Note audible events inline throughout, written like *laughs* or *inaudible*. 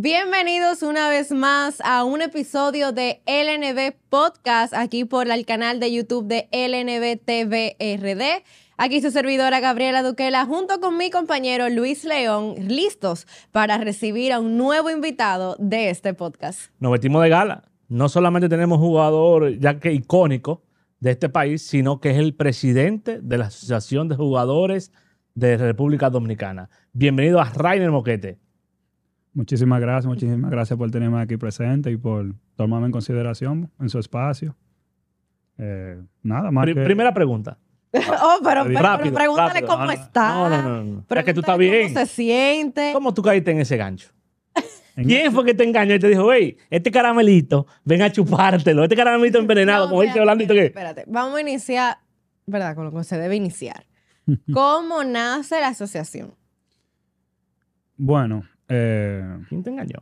Bienvenidos una vez más a un episodio de LNB Podcast, aquí por el canal de YouTube de LNB TV RD. Aquí su servidora Gabriela Duquela junto con mi compañero Luis León, listos para recibir a un nuevo invitado de este podcast. Nos vestimos de gala. No solamente tenemos jugador ya que icónico de este país, sino que es el presidente de la Asociación de Jugadores de República Dominicana. Bienvenido a Rainer Moquete. Muchísimas gracias, muchísimas gracias por tenerme aquí presente y por tomarme en consideración en su espacio. Eh, nada más. Primera pregunta. *laughs* oh, pero, pregúntale cómo está. No, que tú estás bien. ¿Cómo se siente? ¿Cómo tú caíste en ese gancho? *laughs* ¿Quién fue que te engañó y te dijo, hey, este caramelito, ven a chupártelo, este caramelito envenenado, *laughs* como dice que... Espérate, vamos a iniciar, ¿verdad? Con lo que se debe iniciar. ¿Cómo nace la asociación? Bueno, eh, ¿Quién te engañó?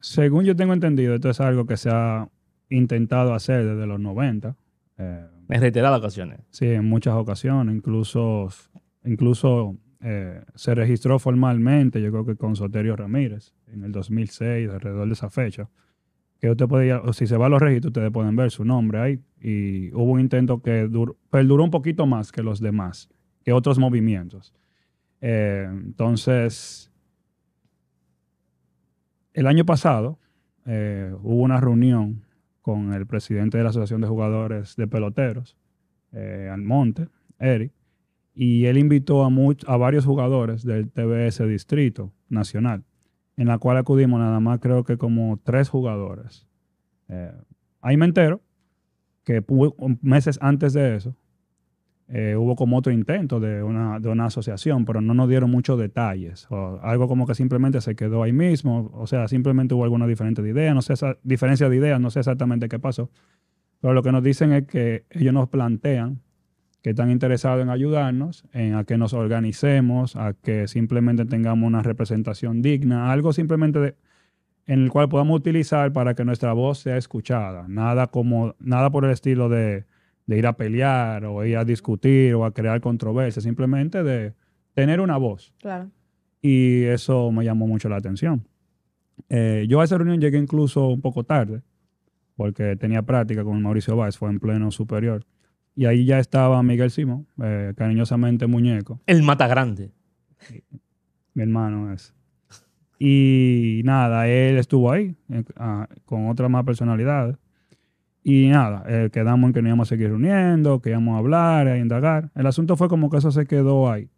Según yo tengo entendido, esto es algo que se ha intentado hacer desde los 90. Eh, en reiteradas ocasiones. Sí, en muchas ocasiones. Incluso, incluso eh, se registró formalmente, yo creo que con Soterio Ramírez, en el 2006, alrededor de esa fecha. Que usted si se va a los registros, ustedes pueden ver su nombre ahí. Y hubo un intento que duró, perduró un poquito más que los demás, que otros movimientos. entonces, el año pasado eh, hubo una reunión con el presidente de la Asociación de Jugadores de Peloteros, eh, Almonte, Eric, y él invitó a, a varios jugadores del TBS Distrito Nacional, en la cual acudimos nada más creo que como tres jugadores. Eh, ahí me entero que meses antes de eso, eh, hubo como otro intento de una, de una asociación, pero no nos dieron muchos detalles. O algo como que simplemente se quedó ahí mismo. O sea, simplemente hubo alguna diferente de idea no sé, esa, diferencia de ideas, no sé exactamente qué pasó. Pero lo que nos dicen es que ellos nos plantean que están interesados en ayudarnos, en a que nos organicemos, a que simplemente tengamos una representación digna, algo simplemente en el cual podamos utilizar para que nuestra voz sea escuchada. Nada como, nada por el estilo de de ir a pelear o ir a discutir o a crear controversia, simplemente de tener una voz. Claro. Y eso me llamó mucho la atención. Eh, yo a esa reunión llegué incluso un poco tarde, porque tenía práctica con Mauricio Vázquez, fue en pleno superior. Y ahí ya estaba Miguel Simón, eh, cariñosamente muñeco. El mata grande. Mi hermano es. Y nada, él estuvo ahí eh, ah, con otra más personalidades. Y nada, eh, quedamos en que nos íbamos a seguir reuniendo, que íbamos a hablar, a indagar. El asunto fue como que eso se quedó ahí.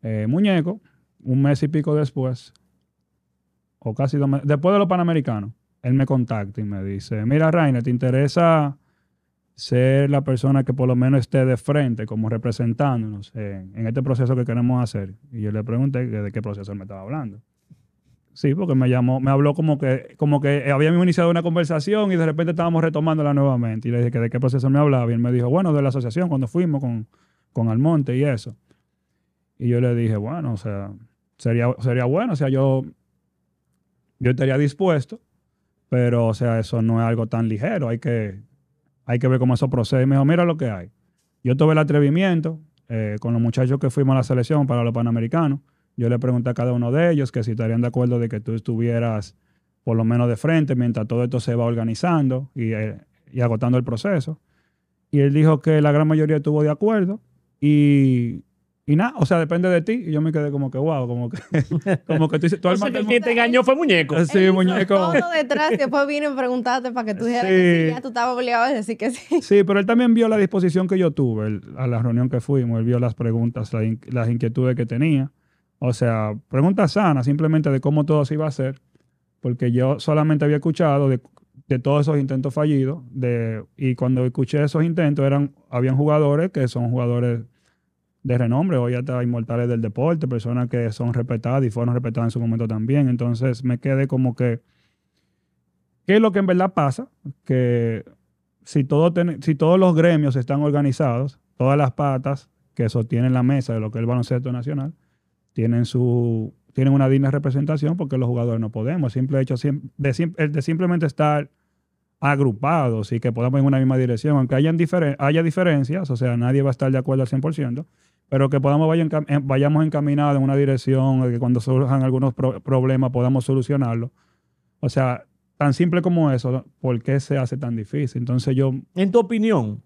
Eh, muñeco, un mes y pico después, o casi dos meses, después de los Panamericanos, él me contacta y me dice, mira Rainer, ¿te interesa ser la persona que por lo menos esté de frente, como representándonos en, en este proceso que queremos hacer? Y yo le pregunté de qué proceso él me estaba hablando. Sí, porque me llamó, me habló como que, como que habíamos iniciado una conversación y de repente estábamos retomándola nuevamente. Y le dije que de qué proceso me hablaba. Y él me dijo, bueno, de la asociación cuando fuimos con, con Almonte y eso. Y yo le dije, bueno, o sea, sería, sería bueno, o sea, yo, yo estaría dispuesto, pero, o sea, eso no es algo tan ligero, hay que, hay que ver cómo eso procede. Y me dijo, mira lo que hay. Yo tuve el atrevimiento eh, con los muchachos que fuimos a la selección para los Panamericanos, yo le pregunté a cada uno de ellos que si estarían de acuerdo de que tú estuvieras por lo menos de frente mientras todo esto se va organizando y, eh, y agotando el proceso. Y él dijo que la gran mayoría estuvo de acuerdo y y nada, o sea, depende de ti. Y yo me quedé como que, wow, como que, *laughs* como que tú dices, *laughs* el te engañó fue muñeco. *laughs* Sí, muñeco. Todo detrás, después vino y preguntaste para que tú dijeras que ya tú estabas obligado a decir que sí. Sí, pero él también vio la disposición que yo tuve a la reunión que fuimos. Él vio las preguntas, las inquietudes que tenía. O sea, pregunta sana simplemente de cómo todo se iba a hacer, porque yo solamente había escuchado de, todos esos intentos fallidos, de, y cuando escuché esos intentos, eran, habían jugadores que son jugadores de renombre, hoy hasta inmortales del deporte, personas que son respetadas y fueron respetadas en su momento también. Entonces me quedé como que, ¿qué es lo que en verdad pasa? Que si, todo si todos los gremios están organizados, todas las patas que sostienen la mesa de lo que es el baloncesto nacional, tienen, su, tienen una digna representación porque los jugadores no podemos. Simple hecho de, simplemente estar agrupados y que podamos ir en una misma dirección, aunque hayan haya diferencias, o sea, nadie va a estar de acuerdo al 100%, pero que podamos vayamos encaminados en una dirección, que cuando surjan algunos problemas podamos solucionarlo. O sea, tan simple como eso, ¿por qué se hace tan difícil? Entonces yo... En tu opinión,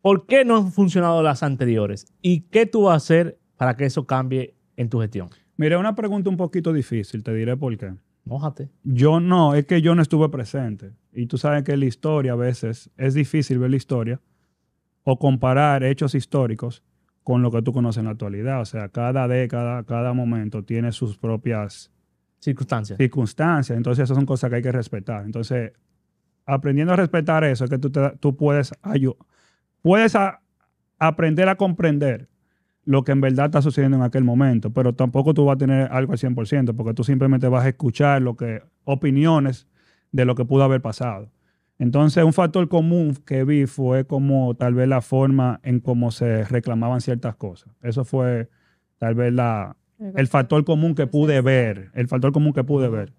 ¿por qué no han funcionado las anteriores? ¿Y qué tú vas a hacer para que eso cambie en tu gestión? Mira, una pregunta un poquito difícil, te diré por qué. Mójate. Yo no, es que yo no estuve presente. Y tú sabes que la historia a veces es difícil ver la historia o comparar hechos históricos con lo que tú conoces en la actualidad. O sea, cada década, cada momento tiene sus propias circunstancias. Circunstancias. Entonces, esas son cosas que hay que respetar. Entonces, aprendiendo a respetar eso, es que tú, te, tú puedes, ayu puedes aprender a comprender lo que en verdad está sucediendo en aquel momento, pero tampoco tú vas a tener algo al 100%, porque tú simplemente vas a escuchar lo que, opiniones de lo que pudo haber pasado. Entonces, un factor común que vi fue como tal vez la forma en cómo se reclamaban ciertas cosas. Eso fue tal vez la, el factor común que pude ver, el factor común que pude ver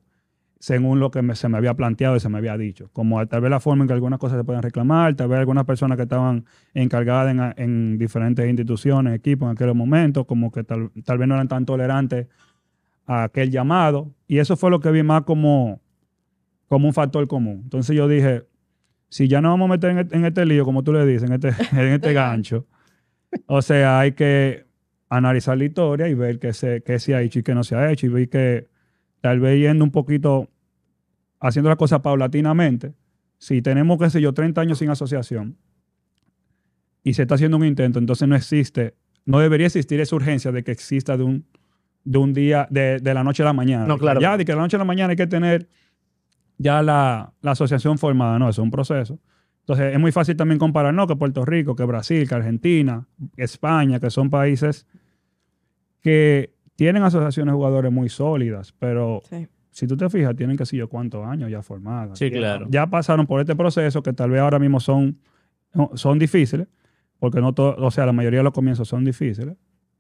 según lo que se me había planteado y se me había dicho. Como tal vez la forma en que algunas cosas se pueden reclamar, tal vez algunas personas que estaban encargadas en, diferentes instituciones, equipos en aquel momento, como que tal, vez no eran tan tolerantes a aquel llamado. Y eso fue lo que vi más como, como un factor común. Entonces yo dije, si ya no vamos a meter e, en, este lío, como tú le dices, en este, *laughs* en este gancho, o sea, hay que analizar la historia y ver qué se, qué se ha hecho y qué no se ha hecho y vi que tal vez yendo un poquito, haciendo las cosas paulatinamente, si tenemos, qué sé yo, 30 años sin asociación y se está haciendo un intento, entonces no existe, no debería existir esa urgencia de que exista de un, de un día, de, la noche a la mañana. No, claro. Ya, de que la noche a la mañana hay que tener ya la, la asociación formada, no, eso es un proceso. Entonces, es muy fácil también comparar, ¿no? Que Puerto Rico, que Brasil, que Argentina, España, que son países que tienen asociaciones de jugadores muy sólidas, pero si tú te fijas, tienen que sé yo cuántos años ya formadas. Sí, claro. Ya pasaron por este proceso que tal vez ahora mismo son, son difíciles, porque no todo, o sea, la mayoría de los comienzos son difíciles.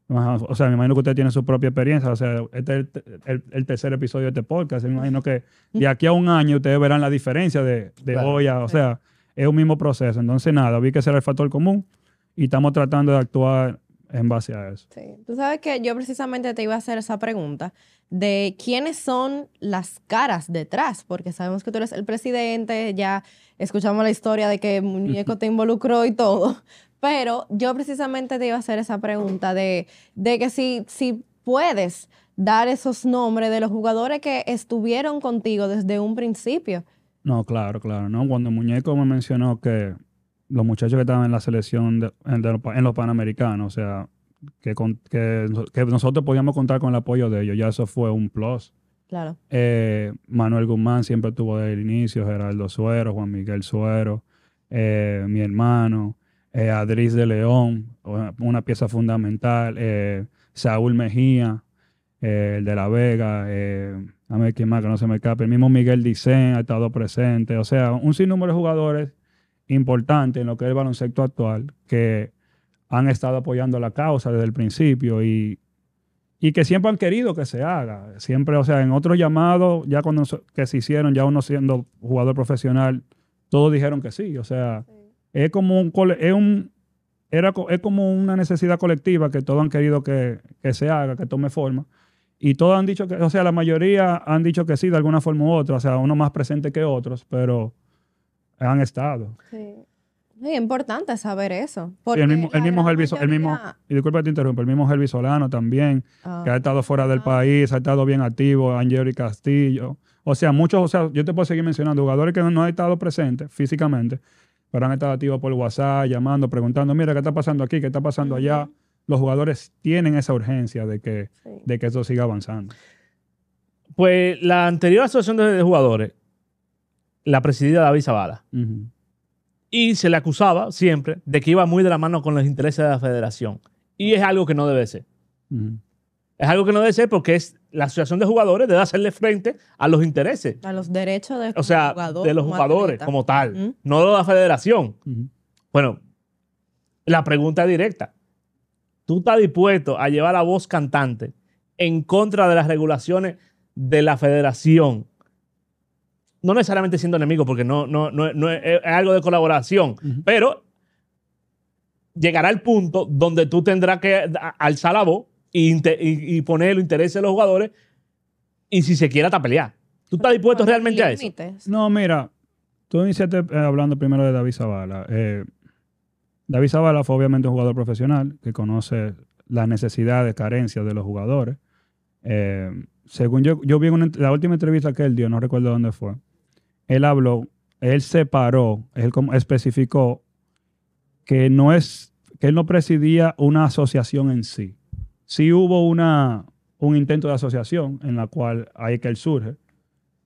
O sea, me imagino que usted tiene su propia experiencia. O sea, este es el, tercer episodio de este podcast. Me imagino que de aquí a un año ustedes verán la diferencia de, hoy a, o sea, es un mismo proceso. Entonces, nada, vi que será el factor común y estamos tratando de actuar en base a eso. Sí. Tú sabes que yo precisamente te iba a hacer esa pregunta de quiénes son las caras detrás, porque sabemos que tú eres el presidente, ya escuchamos la historia de que Muñeco *laughs* te involucró y todo, pero yo precisamente te iba a hacer esa pregunta de, que si, si puedes dar esos nombres de los jugadores que estuvieron contigo desde un principio. No, claro, claro, ¿no? Cuando Muñeco me mencionó que los muchachos que estaban en la selección en, los Panamericanos, o sea, que, nosotros podíamos contar con el apoyo de ellos, ya eso fue un plus. Claro. Eh, Manuel Guzmán siempre tuvo desde el inicio, Gerardo Suero, Juan Miguel Suero, eh, mi hermano, eh, Adriz de León, una pieza fundamental, eh, Saúl Mejía, el de La Vega, a ver quién más que no se me escape, el mismo Miguel Dicen ha estado presente, o sea, un sinnúmero de jugadores importante en lo que es el baloncesto actual, que han estado apoyando la causa desde el principio y, y que siempre han querido que se haga. Siempre, o sea, en otros llamados, ya cuando que se hicieron, ya uno siendo jugador profesional, todos dijeron que sí. O sea, es como un, es un era, es como una necesidad colectiva que todos han querido que, que, se haga, que tome forma. Y todos han dicho que, o sea, la mayoría han dicho que sí, de alguna forma u otra, o sea, uno más presente que otros, pero han estado. Sí. Es importante saber eso. el mismo, el mismo, el mismo, y disculpa te interrumpo, el mismo Elvis Solano también, que ha ah. estado fuera del ah. país, ha estado bien activo, y Castillo. O sea, muchos, o sea, yo te puedo seguir mencionando jugadores que no, han estado presentes físicamente, pero han estado activos por WhatsApp, llamando, preguntando, mira, ¿qué está pasando aquí? ¿Qué está pasando allá? Los jugadores tienen esa urgencia de que, de que eso siga avanzando. Pues la anterior asociación de jugadores la presidida David Zavala. Y se le acusaba siempre de que iba muy de la mano con los intereses de la federación. Y es algo que no debe ser. Es algo que no debe ser porque es la asociación de jugadores debe hacerle frente a los intereses. A los derechos de, o sea, de los jugadores como, tal, no de la federación. Bueno, la pregunta directa. ¿Tú estás dispuesto a llevar la voz cantante en contra de las regulaciones de la federación no necesariamente siendo enemigo porque no, es, algo de colaboración, pero llegará el punto donde tú tendrás que alzar la voz y, y, poner los intereses de los jugadores y si se quiera, hasta pelear. ¿Tú estás dispuesto realmente a eso? No, mira, tú iniciaste eh, hablando primero de David Zavala. Eh, David Zavala fue obviamente un jugador profesional que conoce las necesidades, carencias de los jugadores. Eh, según yo, yo vi en la última entrevista que él dio, no recuerdo dónde fue, él habló, él separó, él especificó que no es que él no presidía una asociación en sí. Sí hubo una, un intento de asociación en la cual ahí que él surge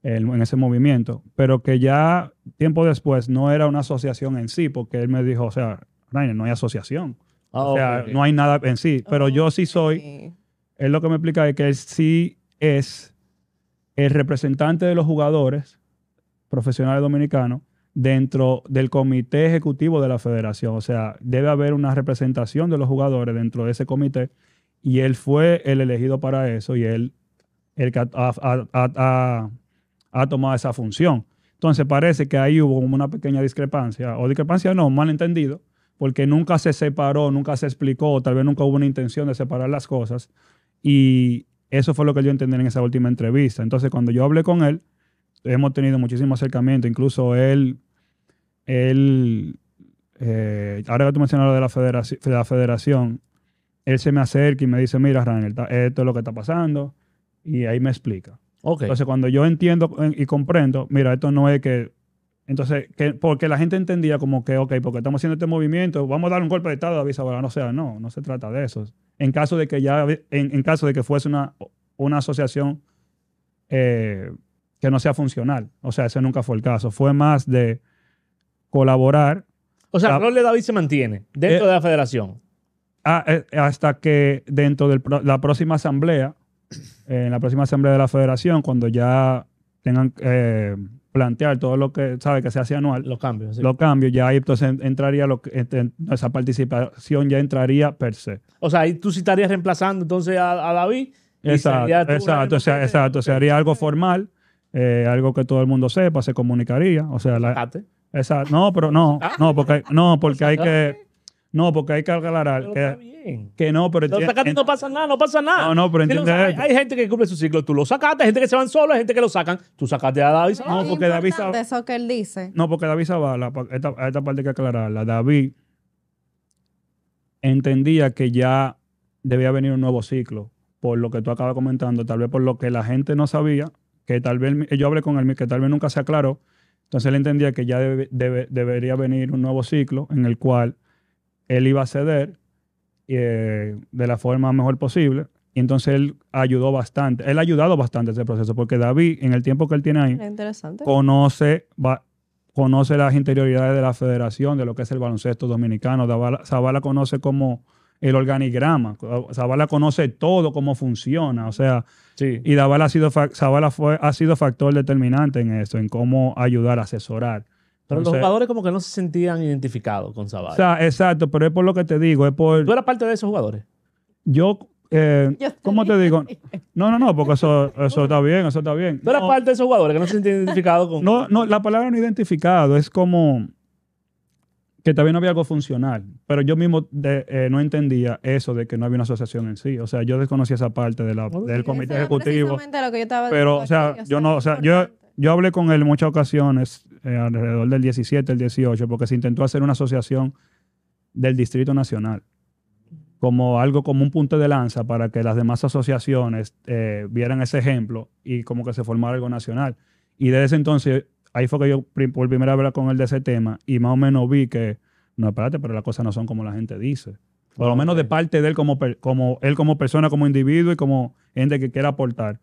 en ese movimiento, pero que ya tiempo después no era una asociación en sí, porque él me dijo, o sea, Rainer, no hay asociación. Ah, o sea, no hay nada en sí, pero yo sí soy, él lo que me explica es que él sí es el representante de los jugadores profesionales dominicanos dentro del comité ejecutivo de la federación. O sea, debe haber una representación de los jugadores dentro de ese comité y él fue el elegido para eso y él el que ha, tomado esa función. Entonces parece que ahí hubo una pequeña discrepancia, o discrepancia no, malentendido, porque nunca se separó, nunca se explicó, tal vez nunca hubo una intención de separar las cosas. Y eso fue lo que yo entendí en esa última entrevista. Entonces cuando yo hablé con él, hemos tenido muchísimo acercamiento, incluso él, él eh, ahora que tú mencionas lo de la, federación, él se me acerca y me dice, mira, Ranel, esto es lo que está pasando, y ahí me explica. Entonces, cuando yo entiendo y comprendo, mira, esto no es que... Entonces, porque la gente entendía como que, ok, porque estamos haciendo este movimiento, vamos a dar un golpe de Estado a No, sea, no, no se trata de eso. En caso de que ya, en, caso de que fuese una, una asociación eh, que no sea funcional. O sea, ese nunca fue el caso. Fue más de colaborar. O sea, el rol de David se mantiene dentro eh, de la federación. Ah, eh, hasta que dentro de la próxima asamblea, en la próxima asamblea de la federación, cuando ya tengan que eh, plantear todo lo que sabe que se hace anual. Los cambios. Los cambios, ya ahí entonces entraría lo esa participación ya entraría per se. O sea, ahí tú sí estarías reemplazando entonces a, David. Exacto, exacto, o exacto. algo formal eh, algo que todo el mundo sepa, se comunicaría. O sea, la, no, pero no, ah. no, porque hay, no, porque hay que. No, porque hay que aclarar que, no, pero no pasa nada, no pasa nada. No, no, pero entiende hay, gente que cumple su ciclo, tú lo sacaste, hay gente que se van solo, hay gente que lo sacan, tú sacaste a David No, porque David eso que él dice. No, porque David esta, esta parte hay que aclararla. David entendía que ya debía venir un nuevo ciclo, por lo que tú acabas comentando, tal vez por lo que la gente no sabía, que tal vez yo hablé con él, que tal vez nunca se aclaró. Entonces él entendía que ya debe, debería venir un nuevo ciclo en el cual él iba a ceder eh, de la forma mejor posible. Y entonces él ayudó bastante, él ha ayudado bastante ese proceso, porque David, en el tiempo que él tiene ahí, conoce, va, conoce las interioridades de la federación, de lo que es el baloncesto dominicano. Sabala conoce como el organigrama. Zavala conoce todo, cómo funciona, o sea, y Zavala, ha sido, ha sido factor determinante en eso, en cómo ayudar, asesorar. Pero los jugadores como que no se sentían identificados con Zavala. O sea, exacto, pero es por lo que te digo, es por... ¿Tú eras parte de esos jugadores? Yo, eh, ¿cómo te digo? No, no, no, porque eso, está bien, eso está bien. ¿Tú eras parte de esos jugadores que no se sentían identificados con...? No, no, la palabra no identificado es como que también no había algo funcional, pero yo mismo eh, no entendía eso de que no había una asociación en sí, o sea, yo desconocía esa parte de la, del comité ejecutivo. pero, o sea, yo no, o sea, yo, yo hablé con él muchas ocasiones, eh, alrededor del 17, el 18, porque se intentó hacer una asociación del Distrito Nacional, como algo como un punto de lanza para que las demás asociaciones eh, vieran ese ejemplo y como que se formara algo nacional. Y desde ese entonces ahí fue que yo por primera vez con él de ese tema y más o menos vi que, no, espérate, pero las cosas no son como la gente dice. Por lo menos de parte de él como, como, él como persona, como individuo y como gente que quiera aportar.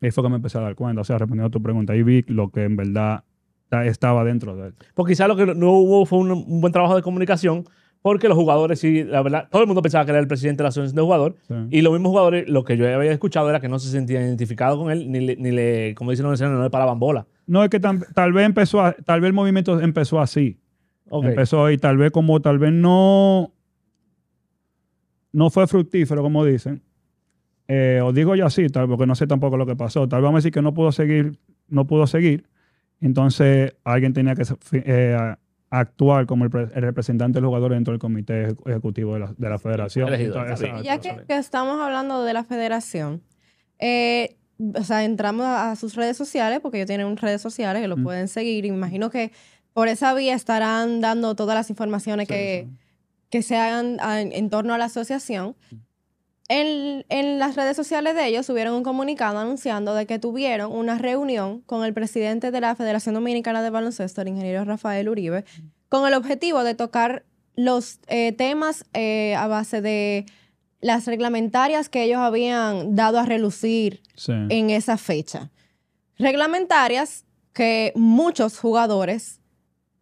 Ahí fue que me empecé a dar cuenta, o sea, respondiendo a tu pregunta, ahí vi lo que en verdad estaba dentro de él. Pues quizás lo que no hubo fue un, buen trabajo de comunicación, porque los jugadores sí, la verdad, todo el mundo pensaba que era el presidente de la asociación de jugador, y los mismos jugadores, lo que yo había escuchado era que no se sentían identificados con él, ni le, ni le como dicen los no le paraban bola. No, es que tal vez empezó, tal vez el movimiento empezó así. Empezó y tal vez como, tal vez no, no fue fructífero, como dicen. Eh, os digo yo así, tal, porque no sé tampoco lo que pasó. Tal vez vamos a decir que no pudo seguir, no pudo seguir. Entonces alguien tenía que eh, actuar como el, representante del jugador dentro del comité ejecutivo de la, federación. ya que, estamos hablando de la federación, eh, o sea, entramos a, sus redes sociales, porque ellos tienen redes sociales que lo pueden seguir. Imagino que por esa vía estarán dando todas las informaciones que, se hagan en torno a la asociación. En, las redes sociales de ellos subieron un comunicado anunciando de que tuvieron una reunión con el presidente de la Federación Dominicana de Baloncesto, el ingeniero Rafael Uribe, con el objetivo de tocar los eh, temas eh, a base de las reglamentarias que ellos habían dado a relucir en esa fecha. Reglamentarias que muchos jugadores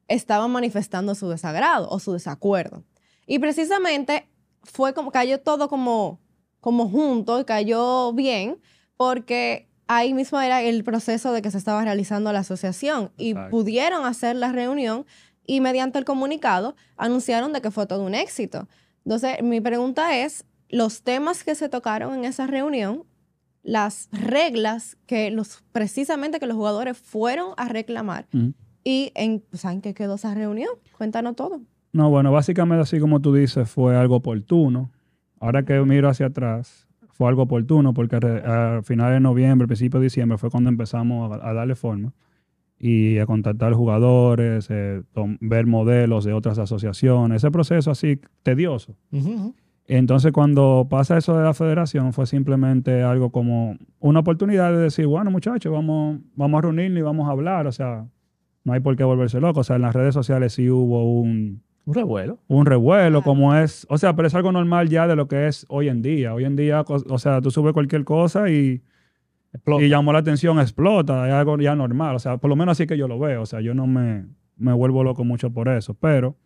estaban manifestando su desagrado o su desacuerdo. Y precisamente fue como cayó todo como, como junto y cayó bien porque ahí mismo era el proceso de que se estaba realizando la asociación y pudieron hacer la reunión y mediante el comunicado anunciaron de que fue todo un éxito. Entonces, mi pregunta es, los temas que se tocaron en esa reunión, las reglas que los, precisamente que los jugadores fueron a reclamar. Mm. Y en, ¿saben qué quedó esa reunión? Cuéntanos todo. No, bueno, básicamente así como tú dices, fue algo oportuno. Ahora que miro hacia atrás, fue algo oportuno porque a, final de noviembre, principio de diciembre fue cuando empezamos a, darle forma y a contactar jugadores, eh, ver modelos de otras asociaciones. Ese proceso así tedioso. Entonces, cuando pasa eso de la federación, fue simplemente algo como una oportunidad de decir, bueno, muchachos, vamos, vamos a reunirnos y vamos a hablar. O sea, no hay por qué volverse loco. O sea, en las redes sociales sí hubo un... revuelo. Un revuelo, como es... O sea, pero es algo normal ya de lo que es hoy en día. Hoy en día, o sea, tú subes cualquier cosa y... Y llamó la atención, explota. Es algo ya normal. O sea, por lo menos así que yo lo veo. O sea, yo no me, me vuelvo loco mucho por eso. Pero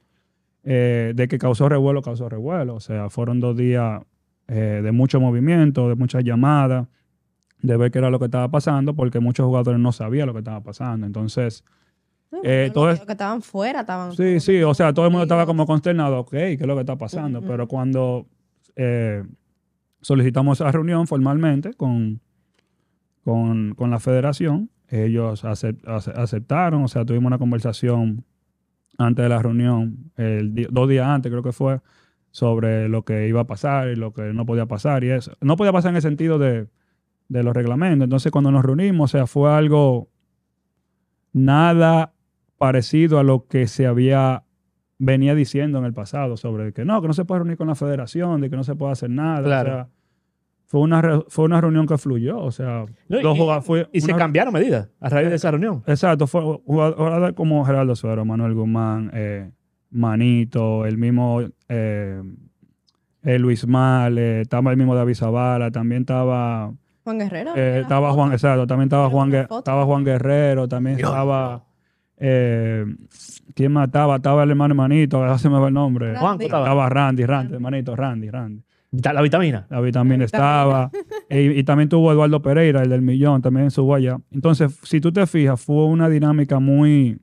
eh, de que causó revuelo, causó revuelo. O sea, fueron dos días eh, de mucho movimiento, de muchas llamadas, de ver qué era lo que estaba pasando, porque muchos jugadores no sabían lo que estaba pasando. Entonces, eh, que estaban fuera, estaban. Sí, sí, o sea, todo el mundo estaba como consternado, ok, ¿qué es lo que está pasando? Pero cuando solicitamos esa reunión formalmente con, con, la federación, ellos aceptaron, o sea, tuvimos una conversación antes de la reunión, el dos días antes creo que fue, sobre lo que iba a pasar y lo que no podía pasar y eso. No podía pasar en el sentido de, los reglamentos. Entonces cuando nos reunimos, o sea, fue algo nada parecido a lo que se había venía diciendo en el pasado sobre que no, que no se puede reunir con la federación, de que no se puede hacer nada. Claro fue una, reunión que fluyó. O sea, y, fue y se cambiaron medidas a raíz de eh, esa reunión. Exacto, fue jugadores como Gerardo Suero, Manuel Guzmán, eh, Manito, el mismo eh, Luis Mal, estaba el mismo David Zavala, también estaba. Juan Guerrero. estaba Juan, exacto, también estaba Juan, estaba Juan Guerrero, también estaba. ¿Quién mataba? Estaba el hermano Manito, ahora se me va el nombre. Juan, estaba Randy, Randy, Manito, Randy, Randy. La vitamina. La vitamina estaba. *laughs* y, también tuvo Eduardo Pereira, el del millón, también en su guaya. Entonces, si tú te fijas, fue una dinámica muy,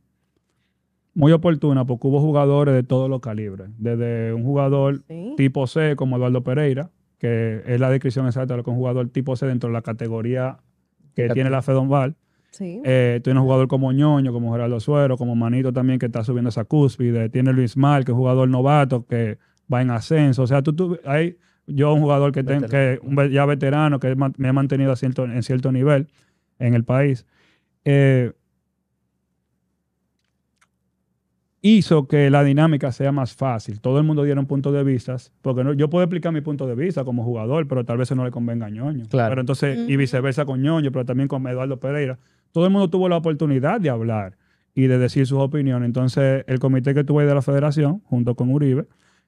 muy oportuna porque hubo jugadores de todos los calibres. Desde un jugador tipo C como Eduardo Pereira, que es la descripción exacta de lo que un jugador tipo C dentro de la categoría que tiene la FEDONVAL. Val. Eh, tiene un jugador como Ñoño, como Gerardo Suero, como Manito también, que está subiendo esa cúspide. Tiene Luis Mal, que es un jugador novato, que va en ascenso. O sea, tú, tú hay yo un jugador que, un, ya veterano, que me ha mantenido en cierto nivel en el país, eh, hizo que la dinámica sea más fácil. Todo el mundo diera un punto de vista, porque yo puedo explicar mi punto de vista como jugador, pero tal vez no le convenga a Ñoño. Pero entonces, y viceversa con Ñoño, pero también con Eduardo Pereira. Todo el mundo tuvo la oportunidad de hablar y de decir sus opiniones. Entonces, el comité que tuve de la federación, junto con Uribe,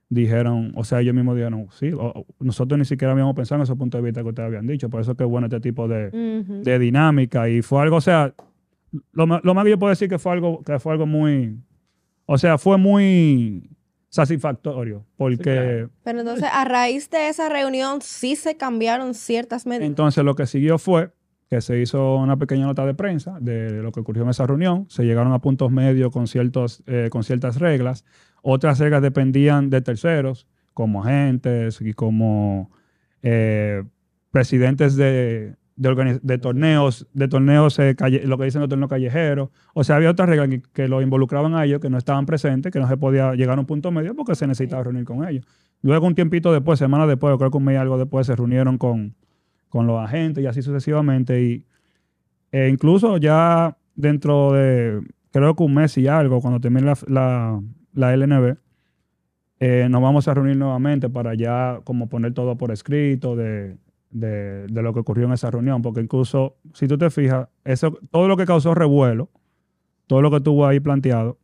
dijeron, o sea, ellos mismos dijeron, sí, nosotros ni siquiera habíamos pensado en ese punto de vista que ustedes habían dicho, por eso es que bueno este tipo de, dinámica y fue algo, o sea, lo, más que yo puedo decir que fue algo, que fue algo muy, o sea, fue muy satisfactorio, porque... Pero entonces, a raíz de esa reunión, sí se cambiaron ciertas medidas. Entonces, lo que siguió fue que se hizo una pequeña nota de prensa de lo que ocurrió en esa reunión. Se llegaron a puntos medios con, ciertos, eh, con ciertas reglas. Otras reglas dependían de terceros, como agentes y como eh, presidentes de, de, torneos, de torneos eh, lo que dicen los torneos callejeros. O sea, había otras reglas que, lo involucraban a ellos, que no estaban presentes, que no se podía llegar a un punto medio porque se necesitaba reunir con ellos. Luego, un tiempito después, semanas después, creo que un mes y algo después, se reunieron con, con los agentes y así sucesivamente. Y e incluso ya dentro de, creo que un mes y algo, cuando termine la, la, la LNB, eh, nos vamos a reunir nuevamente para ya como poner todo por escrito de, de, de, lo que ocurrió en esa reunión, porque incluso, si tú te fijas, eso, todo lo que causó revuelo, todo lo que tuvo ahí planteado,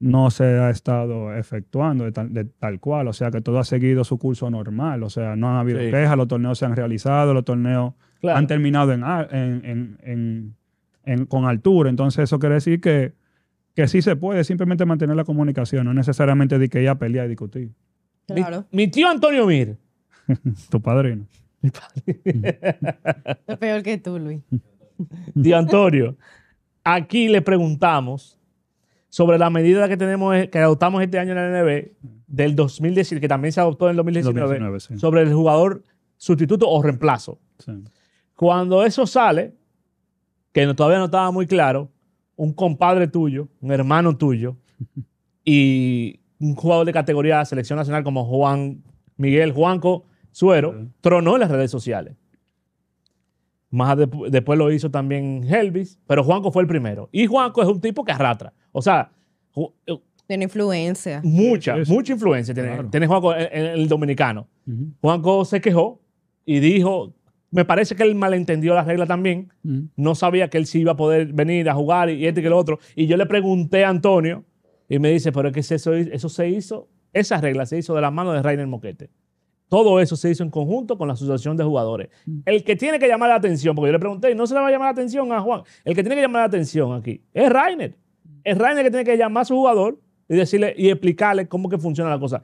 no se ha estado efectuando de tal, cual, o sea que todo ha seguido su curso normal, o sea, no ha habido quejas, los torneos se han realizado, los torneos han terminado en, con altura, entonces eso quiere decir que, que sí se puede simplemente mantener la comunicación, no necesariamente de que ya pelea y discutir. Mi, tío Antonio Mir. *laughs* tu padrino. Mi padrino. *laughs* Peor que tú, Luis. Tío Antonio, aquí le preguntamos sobre la medida que tenemos eh, que adoptamos este año en la NB del 2019, que también se adoptó en el 2019, sobre el jugador sustituto o reemplazo. Cuando eso sale, que todavía no estaba muy claro, un compadre tuyo, un hermano tuyo *laughs* y un jugador de categoría de selección nacional como Juan Miguel Juanco Suero tronó en las redes sociales. Más después lo hizo también Helvis, pero Juanco fue el primero. Y Juanco es un tipo que arratra o sea, eh, tiene influencia. Mucha, mucha influencia tiene, Juanco, el, dominicano. Juanco se quejó y dijo, me parece que él malentendió la regla también, no sabía que él sí iba a poder venir a jugar y este y el otro. Y yo le pregunté a Antonio y me dice, pero es que eso, eso se hizo, esa regla se hizo de la mano de Rainer Moquete. Todo eso se hizo en conjunto con la Asociación de Jugadores. El que tiene que llamar la atención, porque yo le pregunté, no se le va a llamar la atención a Juan, el que tiene que llamar la atención aquí es Rainer. Es Rainer que tiene que llamar a su jugador y decirle y explicarle cómo que funciona la cosa.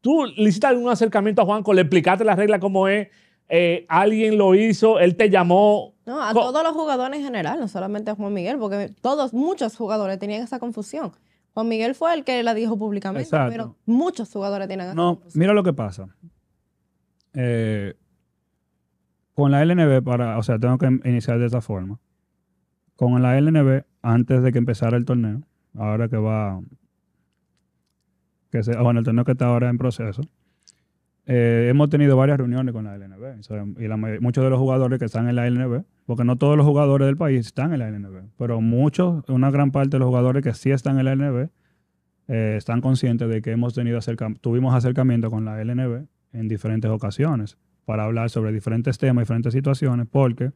¿Tú le hiciste algún acercamiento a Juan con ¿Le explicaste la regla cómo es? Eh, ¿Alguien lo hizo? ¿Él te llamó? No, a todos los jugadores en general, no solamente a Juan Miguel, porque todos, muchos jugadores tenían esa confusión. Juan Miguel fue el que la dijo públicamente, pero muchos jugadores tienen esa No, mira lo que pasa. Eh, con la LNB, para, o sea, tengo que iniciar de esta forma con la LNB antes de que empezara el torneo. Ahora que va. Que se, bueno, el torneo que está ahora en proceso. Eh, hemos tenido varias reuniones con la LNB. y muchos de los jugadores que están en la LNB, porque no todos los jugadores del país están en la LNB, pero muchos, una gran parte de los jugadores que sí están en la LNB, eh, están conscientes de que hemos tenido acercam tuvimos acercamiento con la LNB en diferentes ocasiones para hablar sobre diferentes temas, y diferentes situaciones, porque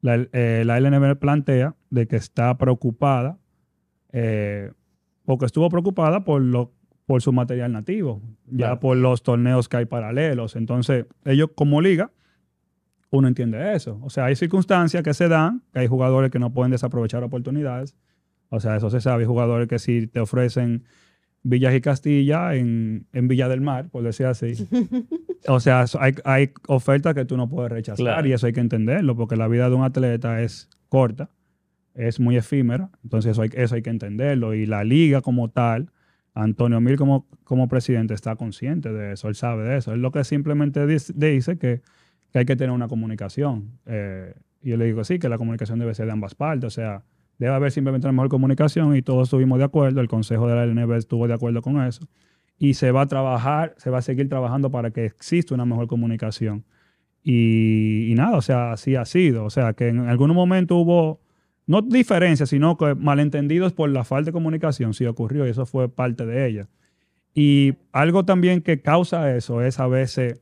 la, eh, LNB plantea de que está preocupada eh, o que estuvo preocupada por, lo, por su material nativo, ya por los torneos que hay paralelos. Entonces, ellos como liga, uno entiende eso. O sea, hay circunstancias que se dan, que hay jugadores que no pueden desaprovechar oportunidades. O sea, eso se sabe. Hay jugadores que si te ofrecen Villas y Castilla en, Villa del Mar, por decir así. o sea, hay, hay, ofertas que tú no puedes rechazar y eso hay que entenderlo, porque la vida de un atleta es corta, es muy efímera, entonces eso hay, eso hay que entenderlo. Y la liga como tal, Antonio Mil como, como presidente está consciente de eso, él sabe de eso. Es lo que simplemente dice, dice que, hay que tener una comunicación. Eh, y yo le digo, sí, que la comunicación debe ser de ambas partes, o sea Debe haber simplemente una mejor comunicación y todos estuvimos de acuerdo. El consejo de la LNB estuvo de acuerdo con eso. Y se va a trabajar, se va a seguir trabajando para que exista una mejor comunicación. Y, nada, o sea, así ha sido. O sea, que en algún momento hubo, no diferencias, sino malentendidos por la falta de comunicación, sí ocurrió y eso fue parte de ella. Y algo también que causa eso es a veces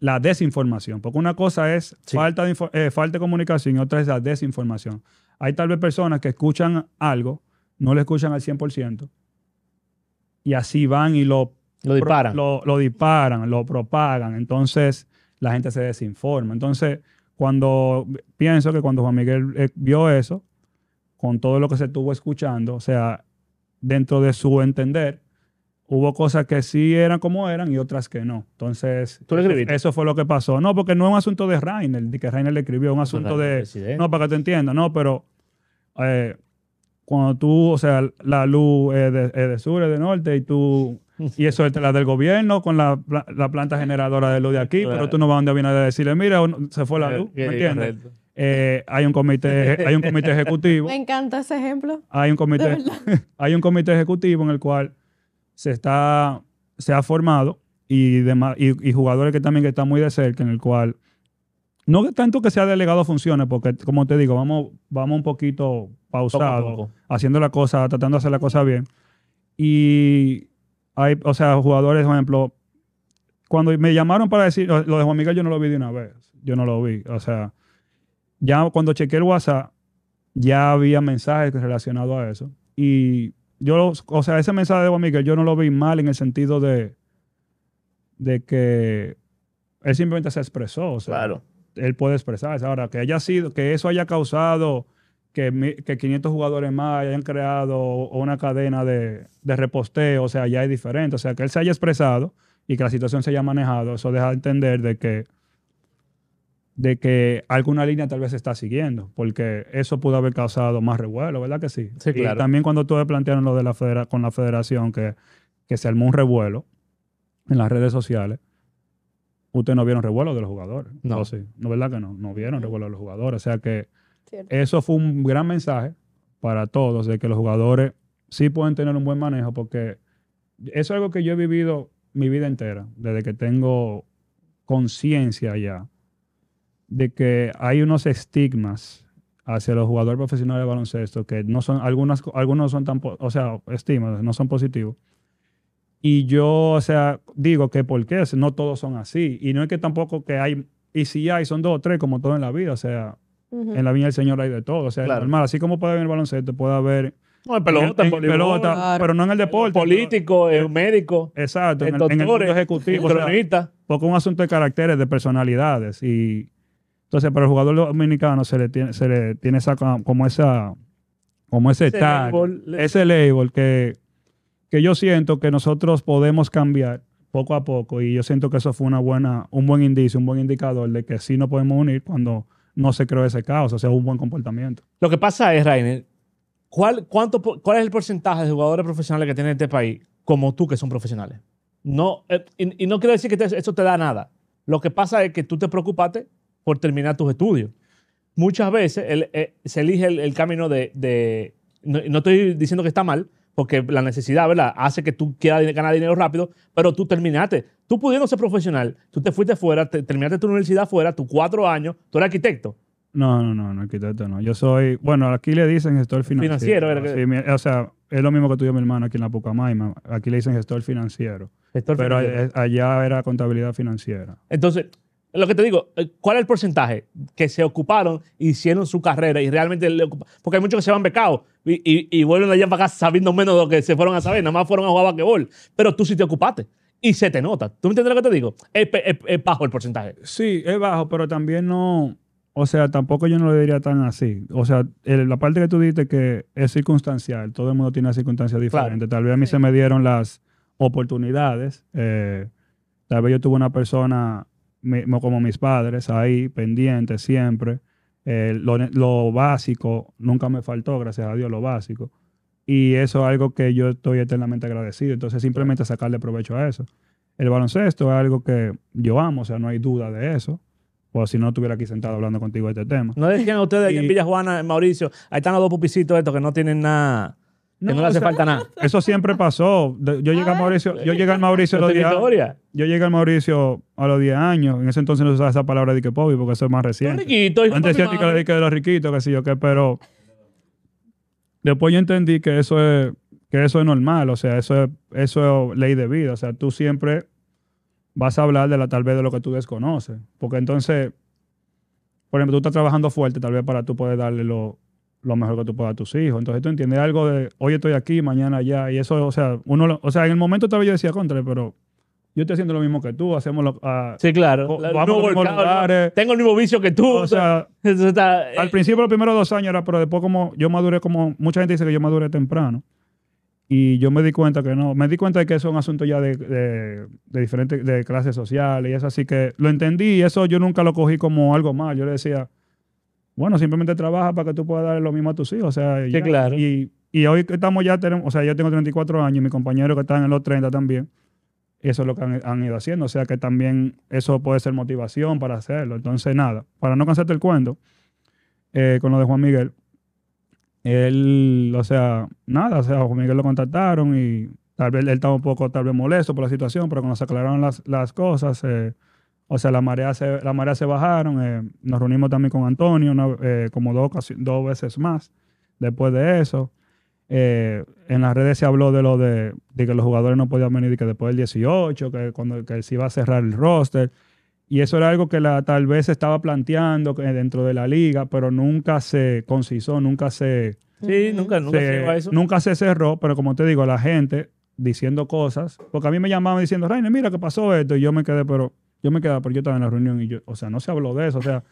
la desinformación, porque una cosa es falta, de eh, falta de comunicación y otra es la desinformación. Hay tal vez personas que escuchan algo, no lo escuchan al 100%, y así van y lo, lo disparan. lo, disparan, lo propagan. Entonces la gente se desinforma. Entonces, cuando pienso que cuando Juan Miguel eh, vio eso, con todo lo que se estuvo escuchando, o sea, dentro de su entender, hubo cosas que sí eran como eran y otras que no. Entonces, eso, fue lo que pasó. No, porque no es un asunto de Rainer, de que Rainer le escribió, es un asunto de... No, para que te entienda, no, pero eh, cuando tú, o sea, la luz es de, de, sur, es de norte, y tú... Y eso es la del gobierno con la, planta generadora de luz de aquí, pero tú no vas donde viene a decirle, mira, se fue la luz, ¿me entiendes? Eh, hay un comité hay un comité *laughs* ejecutivo me encanta ese ejemplo hay un comité *laughs* hay un comité ejecutivo en el cual se, está, se ha formado y, demás, y, jugadores que también que están muy de cerca, en el cual no tanto que sea delegado funciones, porque como te digo, vamos, vamos un poquito pausado, haciendo la cosa, tratando de hacer la cosa bien. Y hay, o sea, jugadores, por ejemplo, cuando me llamaron para decir, lo de Juan Miguel yo no lo vi de una vez, yo no lo vi, o sea, ya cuando chequé el WhatsApp, ya había mensajes relacionados a eso. Y yo, o sea, ese mensaje de Juan Miguel yo no lo vi mal en el sentido de, de que él simplemente se expresó. O sea, claro. Él puede expresarse. Ahora, que haya sido, que eso haya causado que, que 500 jugadores más hayan creado una cadena de, de reposteo, o sea, ya es diferente. O sea, que él se haya expresado y que la situación se haya manejado, eso deja de entender de que de que alguna línea tal vez se está siguiendo, porque eso pudo haber causado más revuelo, ¿verdad que sí? Y también cuando ustedes plantearon lo de la con la federación, que, que se armó un revuelo en las redes sociales, ustedes no vieron revuelo de los jugadores. No. Sí. No, ¿verdad que no? No vieron revuelo de los jugadores. O sea que eso fue un gran mensaje para todos de que los jugadores sí pueden tener un buen manejo, porque eso es algo que yo he vivido mi vida entera, desde que tengo conciencia ya de que hay unos estigmas hacia los jugadores profesionales de baloncesto que no son, algunos algunos son tan, o sea, estigmas, no son positivos. Y yo, o sea, digo que por qué, no todos son así. Y no es que tampoco que hay, y si hay, son dos o tres, como todo en la vida, o sea, en la vida del Señor hay de todo, o sea, normal, así como puede haber el baloncesto, puede haber... No, en pelota, pero no en el deporte. político, médico. Exacto, en, el, ejecutivo. o un asunto de caracteres, de personalidades. Y, entonces, para el jugador dominicano se le tiene, tiene esa, como esa, como ese, tag, ese label que, que yo siento que nosotros podemos cambiar poco a poco y yo siento que eso fue una buena, un buen indicio, un buen indicador de que sí nos podemos unir cuando no se creó ese caos, o sea, un buen comportamiento. Lo que pasa es, Rainer, ¿cuál, cuánto, ¿cuál es el porcentaje de jugadores profesionales que tiene este país como tú que son profesionales? No, eh, y, no quiero decir que esto eso te da nada. Lo que pasa es que tú te preocupaste por terminar tus estudios. Muchas veces eh, se elige el, camino de... no, estoy diciendo que está mal, porque la necesidad, ¿verdad? Hace que tú quieras ganar dinero rápido, pero tú terminaste. Tú pudiendo ser profesional, tú te fuiste fuera, terminaste tu universidad fuera, tus cuatro años, tú eres arquitecto. No, no, no, no, arquitecto no. Yo soy, bueno, aquí le dicen gestor financiero. Financiero, sí, o sea, es lo mismo que tuyo mi hermano aquí en la Pucamayma. Aquí le dicen gestor financiero. pero allá era contabilidad financiera. Entonces, lo que te digo, eh, ¿cuál es el porcentaje que se ocuparon, hicieron su carrera y realmente le ocuparon? Porque hay muchos que se van becados y, y, vuelven allá para acá sabiendo menos de lo que se fueron a saber, nada más fueron a jugar basquetbol. Pero tú sí te ocupaste y se te nota. ¿Tú me entiendes lo que te digo? Es, bajo el porcentaje. Sí, es bajo, pero también no. O sea, tampoco yo no lo diría tan así. O sea, la parte que tú diste que es circunstancial, todo el mundo tiene circunstancias diferentes. diferente. Tal vez a mí se me dieron las oportunidades. Eh, tal vez yo tuve una persona como mis padres, ahí, pendientes siempre. Eh, lo, básico, nunca me faltó, gracias a Dios, lo básico. Y eso es algo que yo estoy eternamente agradecido. Entonces, simplemente sacarle provecho a eso. El baloncesto es algo que yo amo, o sea, no hay duda de eso. O si no estuviera aquí sentado hablando contigo de este tema. No decían ustedes que en Villa Juana, Mauricio, ahí están los dos pupicitos estos que no tienen nada que no le hace falta nada. *laughs* Eso siempre pasó. Yo llegué a Mauricio, yo al Mauricio a los 10 Yo llegué al Mauricio a los 10 años. En ese entonces no se usaba esa palabra de que pobre porque eso es más reciente. Riquito, Antes decía que de los riquitos, que sí yo qué, pero después yo entendí que eso es que eso es normal, o sea, eso es, eso ley de vida, o sea, tú siempre vas a hablar de la tal vez de lo que tú desconoces, porque entonces por ejemplo, tú estás trabajando fuerte tal vez para tú poder darle lo, lo mejor que tú puedas a tus hijos. Entonces tú entiendes algo de hoy estoy aquí, mañana allá. Y eso, o sea, uno o sea, en el momento todavía yo decía contra, pero yo estoy haciendo lo mismo que tú, hacemos lo. Ah, sí, claro. vamos a Tengo el mismo vicio que tú. *laughs* Eh. al principio, los primeros dos años era, pero después, como yo maduré, como mucha gente dice que yo maduré temprano. Y yo me di cuenta que no, me di cuenta de que eso es un asunto ya de, diferentes de clases sociales y eso, así que lo entendí y eso yo nunca lo cogí como algo más. Yo le decía, bueno, simplemente trabaja para que tú puedas dar lo mismo a tus hijos. O sea, claro. Y, y, hoy estamos ya, o sea, yo tengo 34 años y mi compañero que está en los 30 también. eso es lo que han, ido haciendo. O sea que también eso puede ser motivación para hacerlo. Entonces, nada, para no cansarte el cuento, eh, con lo de Juan Miguel, él, o sea, nada, o sea, Juan Miguel lo contactaron y tal vez él estaba un poco, tal vez molesto por la situación, pero cuando se aclararon las, las cosas, eh, o sea, la marea se, la marea se bajaron. Eh, nos reunimos también con Antonio eh, como dos, dos veces más después de eso. Eh, en las redes se habló de lo de, que los jugadores no podían venir y que después del 18, que cuando se iba a cerrar el roster. Y eso era algo que la, tal vez se estaba planteando dentro de la liga, pero nunca se concisó, nunca se... Sí, nunca, nunca se, a eso. Nunca se cerró, pero como te digo, la gente diciendo cosas, porque a mí me llamaban diciendo, Rainer, mira qué pasó esto, y yo me quedé, pero yo me quedaba, porque yo estaba en la reunión y yo, o sea, no se habló de eso, o sea.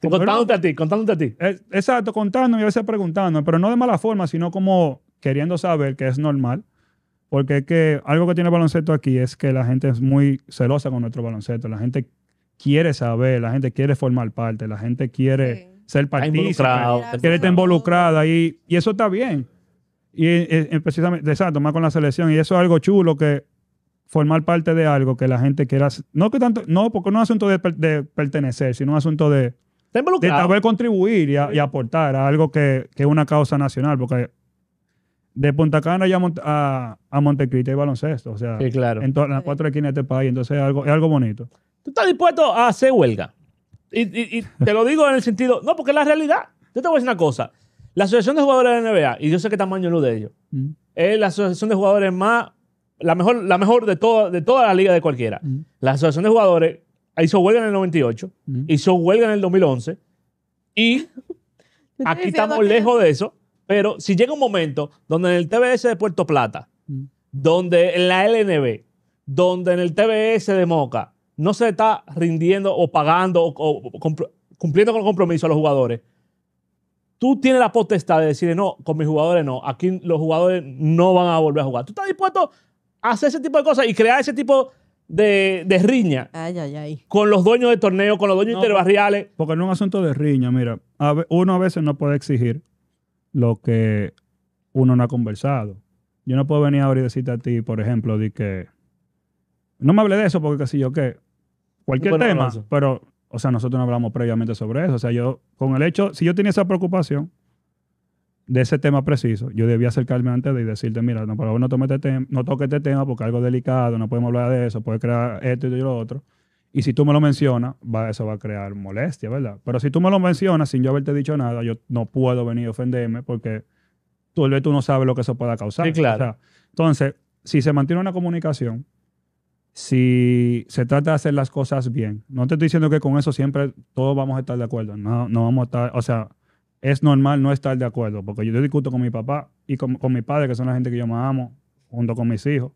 contándote a ti, contándote a ti. Eh, exacto, contándome y a veces preguntándome, pero no de mala forma, sino como queriendo saber que es normal. Porque es que algo que tiene el baloncesto aquí es que la gente es muy celosa con nuestro baloncesto. La gente quiere saber, la gente quiere formar parte, la gente quiere ser partícipe, quiere estar involucrada y, eso está bien. Y, y, eh, eh, precisamente, exacto, más con la selección. Y eso es algo chulo que formar parte de algo que la gente quiera. No que tanto, no, porque no es asunto de, pertenecer, sino un asunto de, de saber contribuir y, aportar a algo que, es una causa nacional, porque de Punta Cana y a, Montecristo hay baloncesto, o sea, claro. en todas las cuatro esquinas de este país, entonces es algo, es algo bonito. ¿Tú estás dispuesto a hacer huelga? Y, te lo digo en el sentido, no, porque es la realidad. Yo te voy a decir una cosa. La Asociación de Jugadores de la NBA, y yo sé qué tamaño es lo de ellos, mm. es la asociación de jugadores más la mejor, la mejor de, toda, de toda la liga de cualquiera. La Asociación de Jugadores hizo huelga en el 98, hizo huelga en el 2011 y aquí estamos lejos de eso, pero si llega un momento donde en el TBS de Puerto Plata, donde en la LNB, donde en el TBS de Moca, no se está rindiendo o pagando o, o cumpliendo con el compromiso a los jugadores, tú tienes la potestad de decir, no, con mis jugadores no, aquí los jugadores no van a volver a jugar. ¿Tú estás dispuesto hacer ese tipo de cosas y crear ese tipo de, riña con los dueños de torneo, con los dueños interbarriales. Porque no es un asunto de riña, mira, uno a veces no puede exigir lo que uno no ha conversado. Yo no puedo venir ahora y decirte a ti, por ejemplo, de que no me hable de eso porque qué yo qué. Cualquier tema, pero, o sea, nosotros no hablamos previamente sobre eso. O sea, yo, con el hecho, si yo tenía esa preocupación, de ese tema preciso, yo debía acercarme antes de decirte, mira, no, por favor no, este no toque este tema porque es algo delicado, no podemos hablar de eso, puede crear esto y lo otro. Y si tú me lo mencionas, va, eso va a crear molestia, ¿verdad? Pero si tú me lo mencionas sin yo haberte dicho nada, yo no puedo venir a ofenderme porque tú, tú no sabes lo que eso pueda causar. entonces, si se mantiene una comunicación, si se trata de hacer las cosas bien, no te estoy diciendo que con eso siempre todos vamos a estar de acuerdo, no, no vamos a estar, o sea, es normal no estar de acuerdo, porque yo discuto con mi papá y con, mi padre, que son la gente que yo más amo, junto con mis hijos,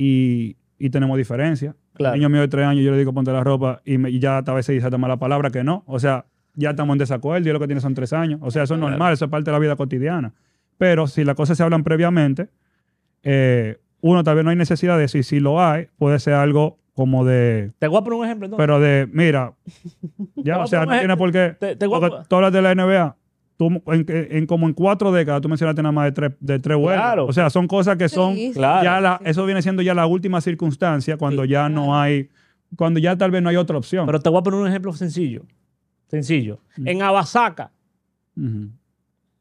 y, tenemos diferencias. El niño mío de tres años, yo le digo ponte la ropa y, ya tal ya se dice tomar la palabra que no. O sea, ya estamos en desacuerdo y lo que tiene son tres años. O sea, eso es normal, eso es parte de la vida cotidiana. Pero si las cosas se hablan previamente, eh, uno tal vez no hay necesidad de decir si lo hay, puede ser algo como de. Te voy a poner un ejemplo entonces. Pero de, mira, *laughs* ya, o sea, no tiene por qué. Te, Tú hablas de la NBA. Tú, en, como en cuatro décadas, tú mencionaste nada más de tres, de tres vuelos. Claro. O sea, son cosas que son. claro. Eso viene siendo ya la última circunstancia cuando ya no hay. Cuando ya tal vez no hay otra opción. Pero te voy a poner un ejemplo sencillo. Sencillo. Mm. En Abasaca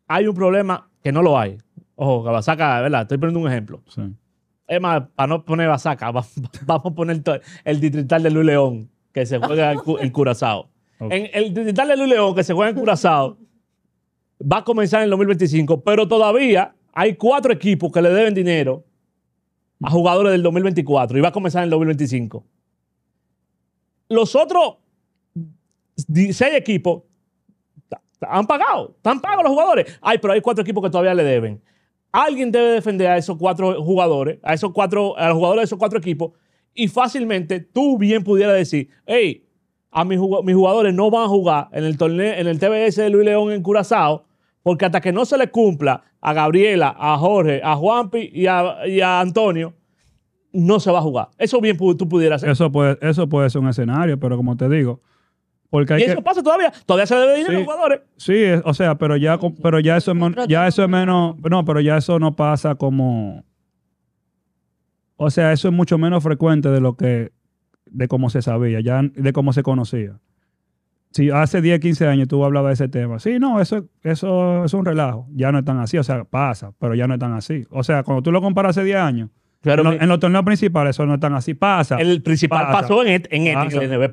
hay un problema que no lo hay. Ojo, Abasaca, ¿verdad? Estoy poniendo un ejemplo. Sí. Es más, para no poner basaca, *laughs* vamos a poner el distrital de Luis León, que se juega en Curazao. el distrital de Luis León, que se juega en Curazao, va a comenzar en el 2025, pero todavía hay cuatro equipos que le deben dinero a jugadores del 2024 y va a comenzar en el 2025. Los otros seis equipos han pagado, están pagos los jugadores. Ay, pero hay cuatro equipos que todavía le deben. Alguien debe defender a esos cuatro jugadores, a esos cuatro, a los jugadores de esos cuatro equipos, y fácilmente tú bien pudieras decir, hey, a mis, jugadores no van a jugar en el torneo, en el TBS de Luis León en Curazao, porque hasta que no se le cumpla a Gabriela, a Jorge, a Juanpi y a, Antonio, no se va a jugar. Eso bien tú pudieras hacer. Eso puede, eso puede ser un escenario, pero como te digo, y eso pasa todavía. Todavía se debe dinero sí, los jugadores. Sí, o sea, pero ya, pero ya eso es, ya eso es menos. No, pero ya eso no pasa como. O sea, eso es mucho menos frecuente de lo que. de cómo se sabía, ya de cómo se conocía. Si hace 10, 15 años tú hablabas de ese tema, sí, no, eso, eso es un relajo. Ya no es tan así, o sea, pasa, pero ya no es tan así. O sea, cuando tú lo comparas hace 10 años, en los torneos principales eso no es tan así. Pasa. El principal pasó en, en, el NB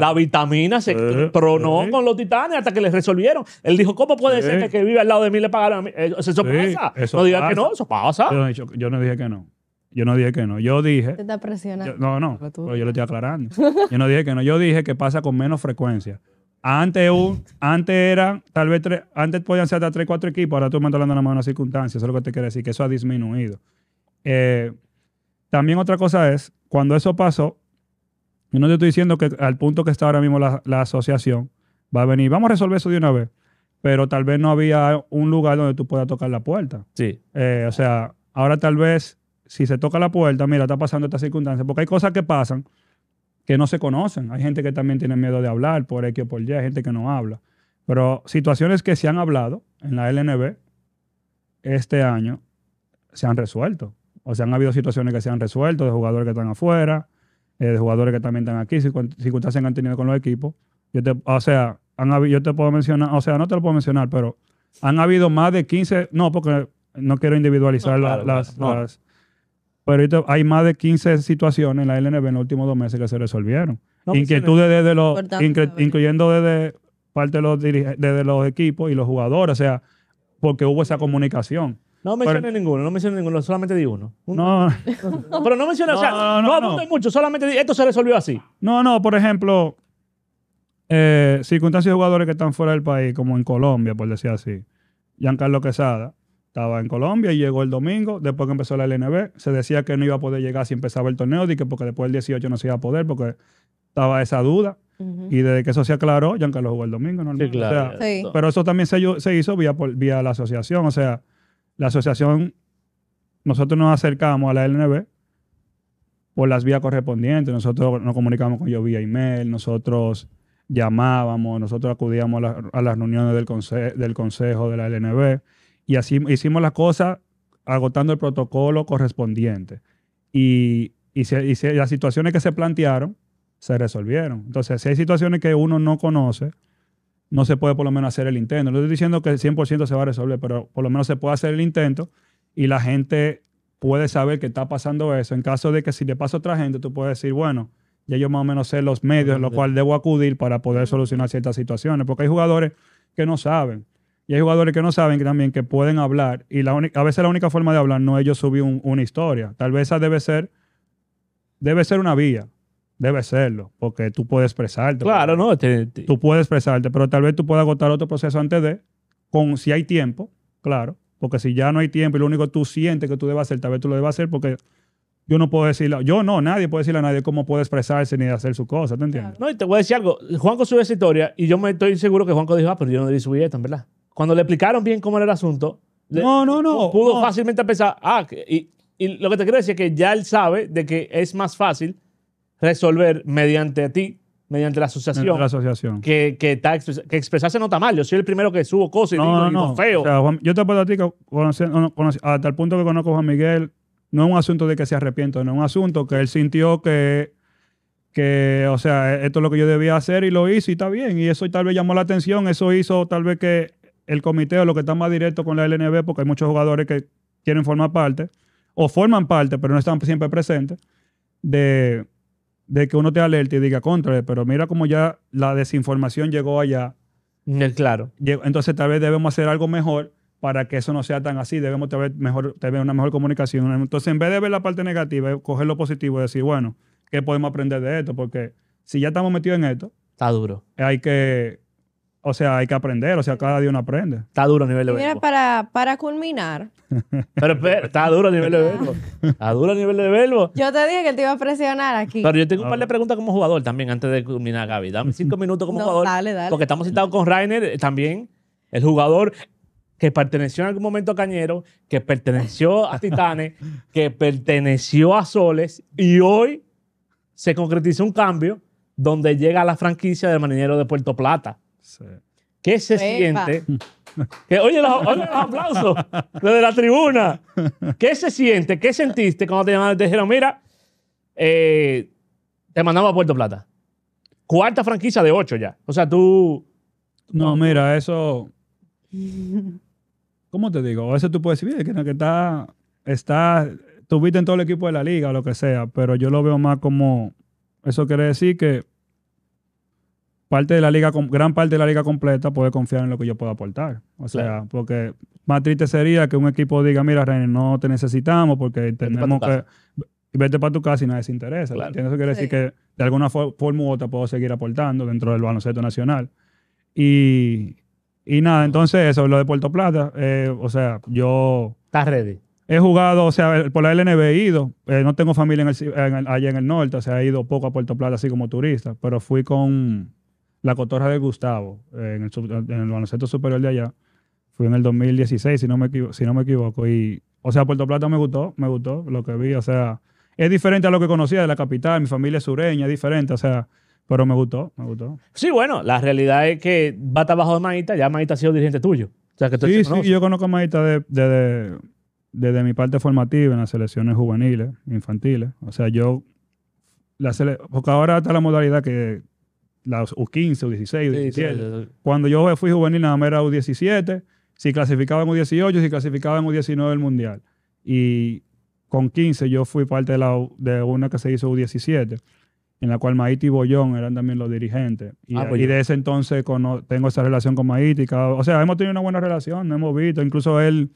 la vitamina se eh, tronó eh. con los titanes hasta que les resolvieron. Él dijo, ¿cómo puede ser que vive al lado de mí le pagaron a mí? Eh, eso, pasa. no digas que no, eso pasa. Yo, no dije que no. Yo no dije que no. Yo dije... Te está presionando. no, no. yo lo estoy aclarando. yo no dije que no. Yo dije que pasa con menos frecuencia. Antes, un, antes eran, tal vez, antes podían ser hasta 3, 4 equipos, ahora tú me estás hablando de una circunstancia. Eso es lo que te quiero decir, que eso ha disminuido. Eh, también otra cosa es, cuando eso pasó, yo no te estoy diciendo que al punto que está ahora mismo la, asociación va a venir, vamos a resolver eso de una vez, pero tal vez no había un lugar donde tú puedas tocar la puerta. Sí. Eh, o sea, ahora tal vez si se toca la puerta, mira, está pasando esta circunstancia, porque hay cosas que pasan que no se conocen. Hay gente que también tiene miedo de hablar por X o por Y, hay gente que no habla. Pero situaciones que se han hablado en la LNB este año se han resuelto. O sea, han habido situaciones que se han resuelto de jugadores que están afuera, eh, de jugadores que también están aquí, circunstancias que han tenido con los equipos. Yo o sea, yo te puedo mencionar, o sea, no te lo puedo mencionar, pero han habido más de 15, no, porque no quiero individualizar las, pero hay más de 15 situaciones en la LNB en los últimos dos meses que se resolvieron. Inquietudes desde los, incluyendo desde parte de los, desde los equipos y los jugadores, o sea, porque hubo esa comunicación. No mencioné ninguno, no mencioné ninguno, solamente di uno. No, *laughs* Pero no mencioné, o sea, No, no, no, mucho, solamente di, esto se resolvió así. no, no, por ejemplo, eh, circunstancias de jugadores que están fuera del país, como en Colombia, por decir así. Giancarlo Quesada estaba en Colombia y llegó el domingo, después que empezó la LNB. Se decía que no iba a poder llegar si empezaba el torneo, que porque después del 18 no se iba a poder, porque estaba esa duda. Y desde que eso se aclaró, Giancarlo jugó el domingo, Sí, O Pero eso también se, se hizo vía, por- vía la asociación. O sea, la asociación, nosotros nos acercamos a la LNB por las vías correspondientes. Nosotros nos comunicamos con ellos vía email, nosotros llamábamos, nosotros acudíamos a, las reuniones del, del consejo de la LNB y así hicimos las cosas agotando el protocolo correspondiente. Y, las situaciones que se plantearon se resolvieron. Entonces, si hay situaciones que uno no conoce, no se puede por lo menos hacer el intento. No estoy diciendo que el 100% se va a resolver, pero por lo menos se puede hacer el intento y la gente puede saber que está pasando eso. En caso de que si le pasa a otra gente, tú puedes decir, bueno, ya yo más o menos sé los medios en los cuales debo acudir para poder solucionar ciertas situaciones, porque hay jugadores que no saben. Y hay jugadores que no saben también que pueden hablar. Y la a veces la única forma de hablar no es yo subir una historia. Tal vez esa debe ser, debe ser una vía. Debe serlo, porque tú puedes expresarte. Claro, no. Tú puedes expresarte, pero tal vez tú puedas agotar otro proceso antes de, con si hay tiempo, claro. Porque si ya no hay tiempo y lo único que tú sientes que tú debes hacer, tal vez tú lo debes hacer porque yo no puedo decirlo. yo no, nadie puede decirle a nadie cómo puede expresarse ni hacer su cosa, ¿te entiendes? No, y te voy a decir algo. Juanco sube esa historia y yo me estoy seguro que Juanco dijo, ah, pero yo no debí subir esto, ¿verdad? Cuando le explicaron bien cómo era el asunto, no, no, no, pudo fácilmente pensar, ah, y, y lo que te quiero decir es que ya él sabe de que es más fácil resolver mediante ti, mediante la asociación. asociación. Que, que, que expresarse no está mal. Yo soy el primero que subo cosas y digo, no, no. feo. yo te puedo a ti que hasta el punto que conozco a Juan Miguel, no es un asunto de que se arrepiento, no es un asunto que él sintió que que, o sea, e, esto es lo que yo debía hacer y lo hice y está bien. Y eso tal vez llamó la atención, eso hizo tal vez que el comité o lo que está más directo con la LNB, porque hay muchos jugadores que quieren formar parte, o forman parte, pero no están siempre presentes, de, de que uno te alerte y diga contra, pero mira cómo ya la desinformación llegó allá. Mm, eh, claro. Entonces tal vez debemos hacer algo mejor para que eso no sea tan así. Debemos tener, mejor, tener una mejor comunicación. Entonces, en vez de ver la parte negativa, coger lo positivo y decir, bueno, ¿qué podemos aprender de esto? Porque si ya estamos metidos en esto, está duro. Hay que o sea, hay que aprender, o sea, cada día uno aprende. Está duro a nivel de Mira, para, para culminar. Pero, está duro a nivel de verbo. Está duro a nivel de verbo. Yo te dije que él te iba a presionar aquí. Pero yo tengo un par de preguntas como jugador también antes de culminar, Gaby. Dame cinco *laughs* minutos como jugador. dale, dale. Porque estamos citados con Rainer eh, también, el jugador que perteneció en algún momento a Cañero, que perteneció a Titanes, *laughs* que perteneció a Soles y hoy se concretizó un cambio donde llega a la franquicia del Marinero de Puerto Plata. ¿Qué se siente? oye, los, aplausos desde *laughs* la tribuna. ¿Qué se siente? ¿Qué sentiste cuando te llamaron? Te dijeron, mira, eh, te mandamos a Puerto Plata. Cuarta franquicia de ocho ya. O sea, tú. No, mira, eso. ¿Cómo te digo? eso tú puedes decir, que está. está tuviste en todo el equipo de la liga o lo que sea, pero yo lo veo más como. Eso quiere decir que parte de la liga, gran parte de la liga completa puede confiar en lo que yo puedo aportar. O sea, porque más triste sería que un equipo diga, mira, René, no te necesitamos porque tenemos que vete para tu casa y nadie se interesa. ¿Entiendes? Eso quiere decir que de alguna forma u otra puedo seguir aportando dentro del baloncesto nacional. Y, y nada, entonces eso, lo de Puerto Plata, eh, o sea, yo... ¿Estás ready? He jugado, o sea, por la LNB he ido. Eh, no tengo familia allá en el norte, o sea, he ido poco a Puerto Plata así como turista, pero fui con la cotorra de Gustavo eh, en el, en baloncesto superior de allá. Fui en el 2016, si no, me, si no me equivoco. Y, o sea, Puerto Plata me gustó, me gustó lo que vi. O sea, es diferente a lo que conocía de la capital, mi familia es sureña, es diferente. O sea, pero me gustó, me gustó. Sí, bueno, la realidad es que Bata bajo de Maíta, ya Maíta ha sido dirigente tuyo. O sea, que sí, sí, yo conozco a Maíta desde mi parte formativa en las selecciones juveniles, infantiles. O sea, yo, la porque ahora está la modalidad que las U15, U16, U17. Cuando yo fui juvenil, nada más era U17. Si clasificaba en U18, si clasificaba en U19 el Mundial. Y con 15 yo fui parte de, la, de una que se hizo U17, en la cual Maíti y Bollón eran también los dirigentes. Y, desde ah, pues ese entonces tengo esa relación con Maíti. o sea, hemos tenido una buena relación, nos hemos visto. Incluso él,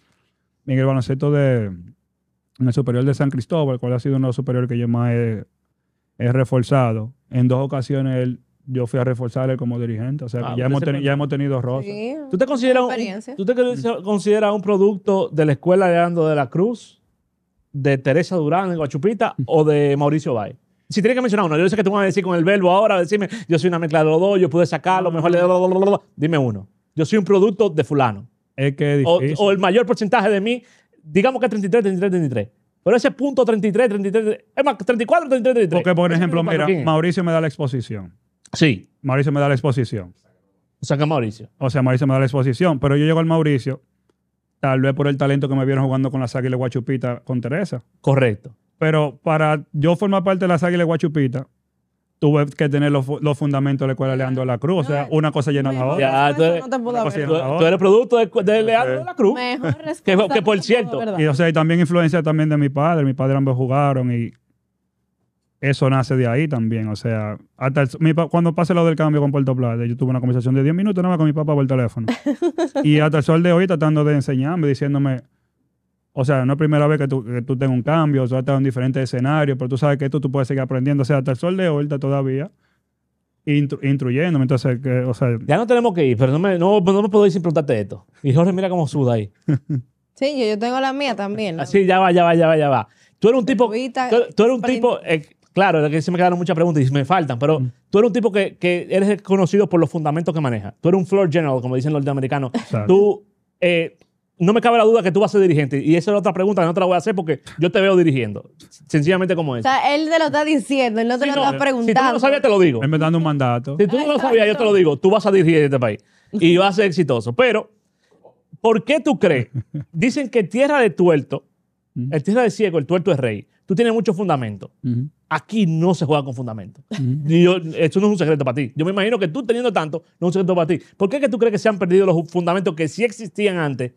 en el baloncesto de, en el superior de San Cristóbal, cual ha sido uno de los superiores que yo más he reforzado. En dos ocasiones él yo fui a reforzarle como dirigente. O sea, ah, ya, hemos tenido rosas. ¿Tú te, consideras un, ¿Tú te mm. consideras un producto de la escuela de de la Cruz, de Teresa Durán en Guachupita mm. o de Mauricio Bay? Si tienes que mencionar uno, yo sé que tú me vas a decir con el verbo ahora, decirme, yo soy una mezcla de los dos, yo pude sacarlo, mejor le... Dime uno. Yo soy un producto de fulano. Es que o, el mayor porcentaje de mí, digamos que es 33, 33, 33. Pero ese punto 33, 33, es más, 34, 33, 33. Porque, por ejemplo, mira, Mauricio me da la exposición Sí. Mauricio me da la exposición. O sea que Mauricio. O sea, Mauricio me da la exposición, pero yo llego al Mauricio, tal vez por el talento que me vieron jugando con las Águilas Guachupita con Teresa. Correcto. Pero para yo formar parte de las Águilas Guachupita, tuve que tener los, fundamentos de la escuela Leandro de la Cruz. O sea, una cosa llena de la Ya, tú eres, producto de, Leandro de la Cruz. Mejor *laughs* que, que, por cierto. y o sea, también influencia también de mi padre. Mi padre ambos jugaron y eso nace de ahí también. O sea, hasta el, cuando pase lo del cambio con Puerto Plata, yo tuve una conversación de 10 minutos nada más con mi papá por el teléfono. *laughs* y hasta el sol de hoy tratando de enseñarme, diciéndome, o sea, no es primera vez que tú, que tengas un cambio, tú has estado en diferentes escenarios, pero tú sabes que esto tú puedes seguir aprendiendo. O sea, hasta el sol de hoy está todavía intruyéndome. Entonces, o sea... Ya no tenemos que ir, pero no me, no, puedo ir sin preguntarte esto. Y Jorge, mira cómo suda ahí. *laughs* sí, yo, tengo la mía también. Así, ah, ya va, ya va, ya va, ya va. Tú eres un tipo, tú, tú un tipo eh, Claro, es que se me quedaron muchas preguntas y me faltan, pero mm. tú eres un tipo que, eres conocido por los fundamentos que maneja. Tú eres un floor general, como dicen los norteamericanos. Tú, eh, no me cabe la duda que tú vas a ser dirigente. Y esa es la otra pregunta que no te la voy a hacer porque yo te veo dirigiendo. Sencillamente como es. O sea, él te lo está diciendo, él no te lo está preguntando. Eh, si tú no lo sabías, te lo digo. Él me dando un mandato. Si tú no lo sabías, yo te lo digo. Tú vas a dirigir este país y vas a ser exitoso. Pero, ¿por qué tú crees? *laughs* Dicen que tierra de tuerto, el tierra de ciego, el tuerto es rey. Tú tienes mucho fundamento. Aquí no se juega con fundamento. esto no es un secreto para ti. Yo me imagino que tú teniendo tanto, no es un secreto para ti. ¿Por qué es que tú crees que se han perdido los fundamentos que sí existían antes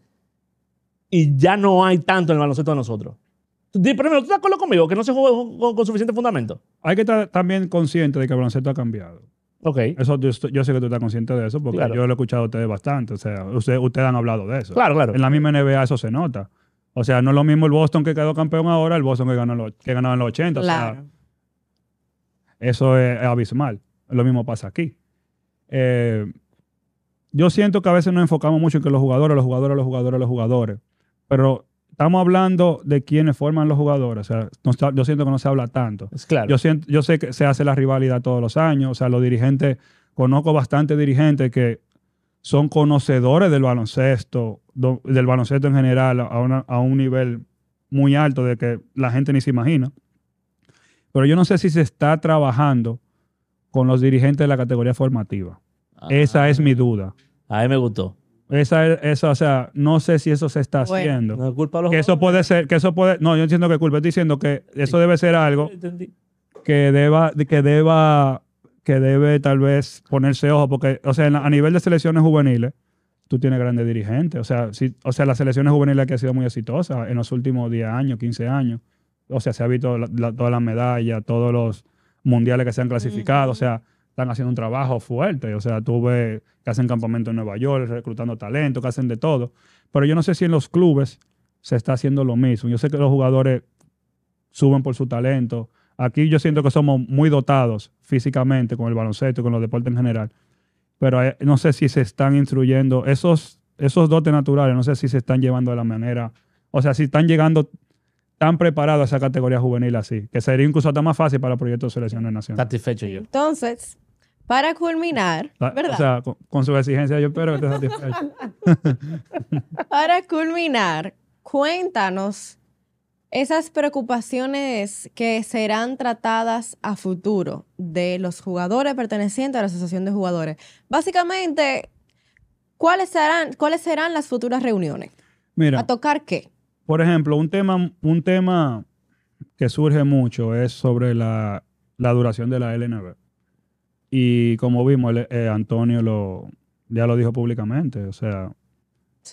y ya no hay tanto en el baloncesto de nosotros? Primero, ¿tú estás de acuerdo conmigo que no se juega con, suficiente fundamento? Hay que estar también consciente de que el baloncesto ha cambiado. Ok. Eso, yo, sé que tú estás consciente de eso porque yo lo he escuchado a ustedes bastante. O sea, ustedes, han hablado de eso. Claro, claro. En la misma NBA eso se nota. O sea, no es lo mismo el Boston que quedó campeón ahora, el Boston que ganó, que en los 80. Eso es, abismal. Lo mismo pasa aquí. Eh, yo siento que a veces nos enfocamos mucho en que los jugadores, los jugadores, los jugadores, los jugadores. Pero estamos hablando de quienes forman los jugadores. O sea, yo siento que no se habla tanto. Es claro. Yo, siento, yo sé que se hace la rivalidad todos los años. O sea, los dirigentes, conozco bastante dirigentes que son conocedores del baloncesto, del baloncesto en general, a, a un nivel muy alto de que la gente ni se imagina. Pero yo no sé si se está trabajando con los dirigentes de la categoría formativa. Ah. esa es mi duda. A mí me gustó. Esa, esa, o sea, no sé si eso se está haciendo. culpa a los que eso puede ser, que eso puede, no, yo entiendo que culpa, estoy diciendo que eso debe ser algo que deba, que deba, que debe tal vez ponerse ojo, porque, o sea, a nivel de selecciones juveniles, tú tienes grandes dirigentes, o sea, si, o sea, las selecciones juveniles que han sido muy exitosas en los últimos 10 años, 15 años, o sea, se ha visto toda la, medalla, todos los mundiales que se han clasificado, o sea, están haciendo un trabajo fuerte, o sea, tuve que hacen campamento en Nueva York, reclutando talento, que hacen de todo, pero yo no sé si en los clubes se está haciendo lo mismo. Yo sé que los jugadores suben por su talento. Aquí yo siento que somos muy dotados físicamente con el baloncesto, con los deportes en general, pero eh, no sé si se están instruyendo esos, esos dotes naturales, no sé si se están llevando de la manera, o sea, si están llegando tan preparado a esa categoría juvenil así, que sería incluso hasta más fácil para proyectos de selección Satisfecho yo. Entonces, para culminar, ¿verdad? con, su exigencia yo espero que esté satisfecho. *laughs* para culminar, cuéntanos esas preocupaciones que serán tratadas a futuro de los jugadores pertenecientes a la Asociación de Jugadores. Básicamente, ¿cuáles serán, cuáles serán las futuras reuniones? Mira, ¿A tocar qué? Por ejemplo, un tema, un tema que surge mucho es sobre la, duración de la LNB. Y como vimos, eh, Antonio lo, ya lo dijo públicamente. O sea,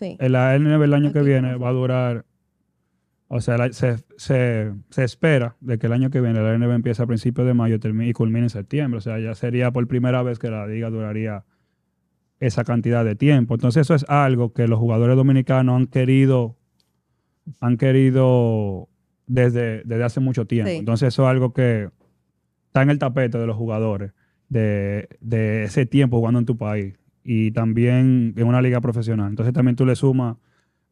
eh, la LNB el año que viene va a durar o sea, se, se, espera de que el año que viene la LNB empiece a principios de mayo y culmine en septiembre. O sea, ya sería por primera vez que la liga duraría esa cantidad de tiempo. Entonces, eso es algo que los jugadores dominicanos han querido han querido desde, desde hace mucho tiempo. Entonces eso es algo que está en el tapete de los jugadores de, ese tiempo jugando en tu país y también en una liga profesional. Entonces también tú le sumas,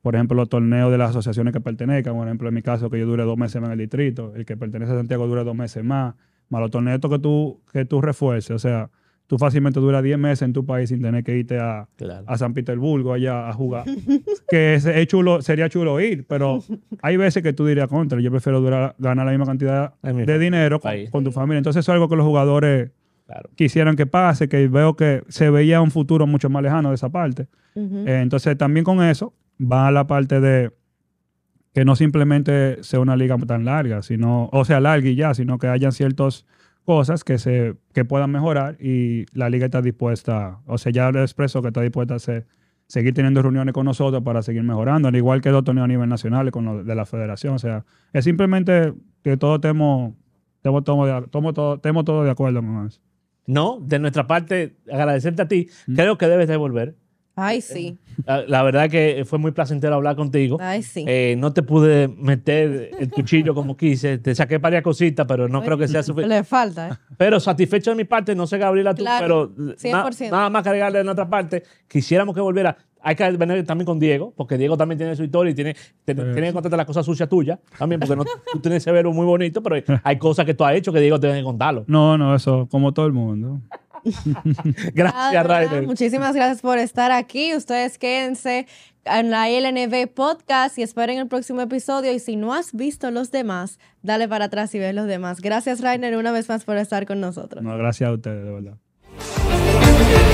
por ejemplo, los torneos de las asociaciones que pertenezcan, por ejemplo, en mi caso que yo dure dos meses más en el distrito, el que pertenece a Santiago dure dos meses más, más los torneos que tú, que tú refuerces, o sea tú fácilmente dura 10 meses en tu país sin tener que irte a, San Petersburgo allá a jugar. *laughs* que es, chulo, sería chulo ir, pero hay veces que tú dirías contra. Yo prefiero durar, ganar la misma cantidad de dinero con, tu familia. Entonces, es algo que los jugadores quisieran que pase, que veo que se veía un futuro mucho más lejano de esa parte. Eh, entonces, también con eso va la parte de que no simplemente sea una liga tan larga, sino, o sea, larga y ya, sino que hayan ciertos cosas que, se, que puedan mejorar y la liga está dispuesta, o sea, ya le expreso que está dispuesta a seguir teniendo reuniones con nosotros para seguir mejorando, al igual que los torneos a nivel nacional con los de la federación. O sea, es simplemente que todos estemos, tomo todo, de acuerdo. No, de nuestra parte, agradecerte a ti. Mm. Creo que debes devolver Ay, eh, sí. La, verdad que fue muy placentero hablar contigo. Ay, sí. Eh, no te pude meter el cuchillo como quise. Te saqué varias cositas, pero no creo que sea *laughs* suficiente. Le falta, ¿eh? Pero satisfecho de mi parte, no sé, Gabriela, tú, claro, pero nada más cargarle en otra parte. Quisiéramos que volviera. Hay que venir también con Diego, porque Diego también tiene su historia y tiene, tiene que contarte las cosas sucias tuyas también, porque no, tú tienes ese verbo muy bonito, pero *laughs* hay cosas que tú has hecho que Diego tiene que contarlo. No, no, eso, como todo el mundo. *laughs* gracias, ah, Rainer. Muchísimas gracias por estar aquí. Ustedes quédense en la LNB Podcast y esperen el próximo episodio. Y si no has visto los demás, dale para atrás y ve los demás. Gracias, Rainer, una vez más por estar con nosotros. No, gracias a ustedes, de verdad.